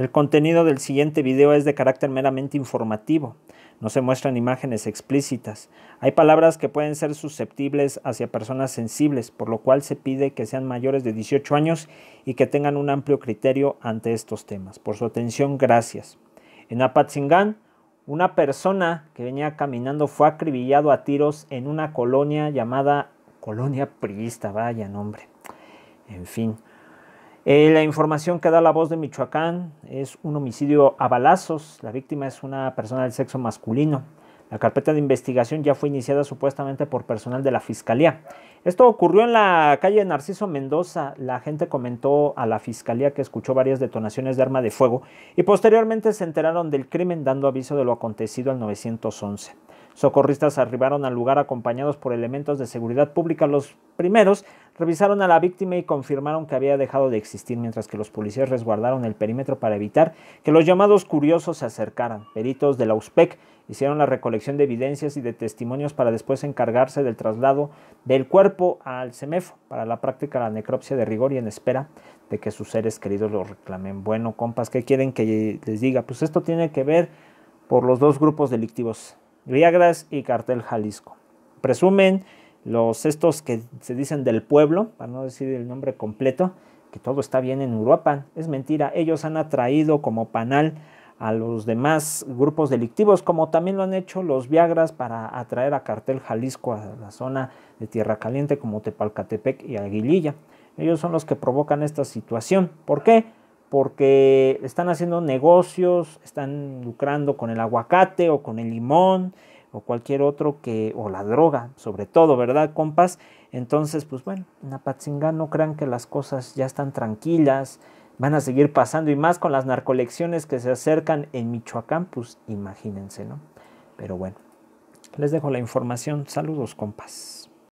El contenido del siguiente video es de carácter meramente informativo. No se muestran imágenes explícitas. Hay palabras que pueden ser susceptibles hacia personas sensibles, por lo cual se pide que sean mayores de 18 años y que tengan un amplio criterio ante estos temas. Por su atención, gracias. En Apatzingán, una persona que venía caminando fue acribillado a tiros en una colonia llamada Colonia Priista, vaya nombre. En fin. Eh, la información que da la voz de Michoacán es un homicidio a balazos. La víctima es una persona del sexo masculino. La carpeta de investigación ya fue iniciada supuestamente por personal de la Fiscalía. Esto ocurrió en la calle Narciso Mendoza. La gente comentó a la Fiscalía que escuchó varias detonaciones de arma de fuego y posteriormente se enteraron del crimen dando aviso de lo acontecido al 911. Socorristas arribaron al lugar acompañados por elementos de seguridad pública. Los primeros revisaron a la víctima y confirmaron que había dejado de existir, mientras que los policías resguardaron el perímetro para evitar que los llamados curiosos se acercaran. Peritos de la USPEC hicieron la recolección de evidencias y de testimonios para después encargarse del traslado del cuerpo al CEMEFO para la práctica de la necropsia de rigor y en espera de que sus seres queridos lo reclamen. Bueno, compas, ¿qué quieren que les diga? Pues esto tiene que ver por los dos grupos delictivos Viagras y Cartel Jalisco. Presumen los estos que se dicen del pueblo, para no decir el nombre completo, que todo está bien en Uruapan. Es mentira, ellos han atraído como panal a los demás grupos delictivos, como también lo han hecho los Viagras para atraer a Cartel Jalisco a la zona de Tierra Caliente como Tepalcatepec y Aguililla. Ellos son los que provocan esta situación. ¿Por qué? porque están haciendo negocios, están lucrando con el aguacate o con el limón o cualquier otro que, o la droga, sobre todo, ¿verdad, compas? Entonces, pues bueno, en Apatzingán no crean que las cosas ya están tranquilas, van a seguir pasando y más con las narcolecciones que se acercan en Michoacán, pues imagínense, ¿no? Pero bueno, les dejo la información. Saludos, compas.